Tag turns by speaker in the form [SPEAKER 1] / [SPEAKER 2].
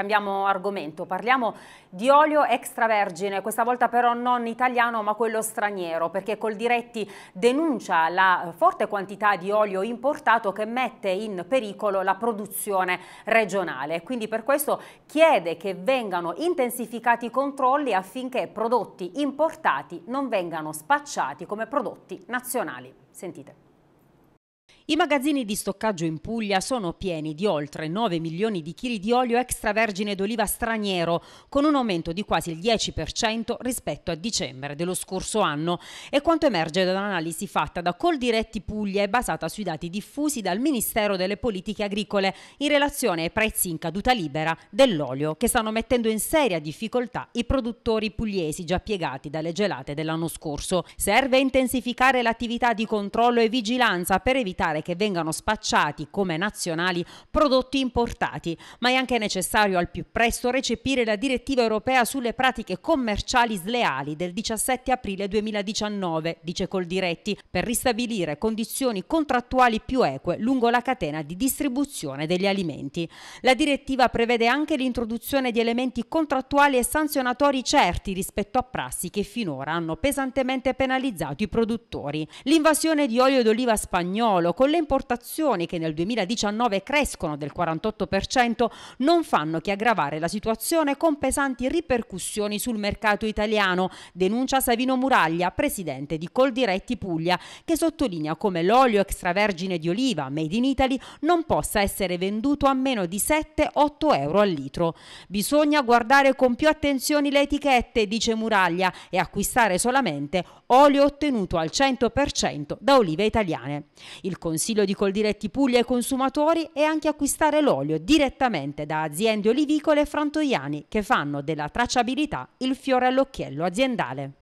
[SPEAKER 1] Cambiamo argomento, parliamo di olio extravergine, questa volta però non italiano ma quello straniero, perché Coldiretti denuncia la forte quantità di olio importato che mette in pericolo la produzione regionale. Quindi per questo chiede che vengano intensificati i controlli affinché prodotti importati non vengano spacciati come prodotti nazionali. Sentite. I magazzini di stoccaggio in Puglia sono pieni di oltre 9 milioni di chili di olio extravergine d'oliva straniero, con un aumento di quasi il 10% rispetto a dicembre dello scorso anno. E quanto emerge da un'analisi fatta da Coldiretti Puglia e basata sui dati diffusi dal Ministero delle Politiche Agricole in relazione ai prezzi in caduta libera dell'olio, che stanno mettendo in seria difficoltà i produttori pugliesi già piegati dalle gelate dell'anno scorso. Serve intensificare l'attività di controllo e vigilanza per evitare evitare che vengano spacciati come nazionali prodotti importati, ma è anche necessario al più presto recepire la direttiva europea sulle pratiche commerciali sleali del 17 aprile 2019, dice Coldiretti, per ristabilire condizioni contrattuali più eque lungo la catena di distribuzione degli alimenti. La direttiva prevede anche l'introduzione di elementi contrattuali e sanzionatori certi rispetto a prassi che finora hanno pesantemente penalizzato i produttori. L'invasione di olio d'oliva spagnolo con le importazioni che nel 2019 crescono del 48%, non fanno che aggravare la situazione con pesanti ripercussioni sul mercato italiano, denuncia Savino Muraglia, presidente di Coldiretti Puglia, che sottolinea come l'olio extravergine di oliva made in Italy non possa essere venduto a meno di 7-8 euro al litro. Bisogna guardare con più attenzione le etichette, dice Muraglia, e acquistare solamente olio ottenuto al 100% da olive italiane. Il consiglio di Coldiretti Puglia ai consumatori è anche acquistare l'olio direttamente da aziende olivicole e frantoiani che fanno della tracciabilità il fiore all'occhiello aziendale.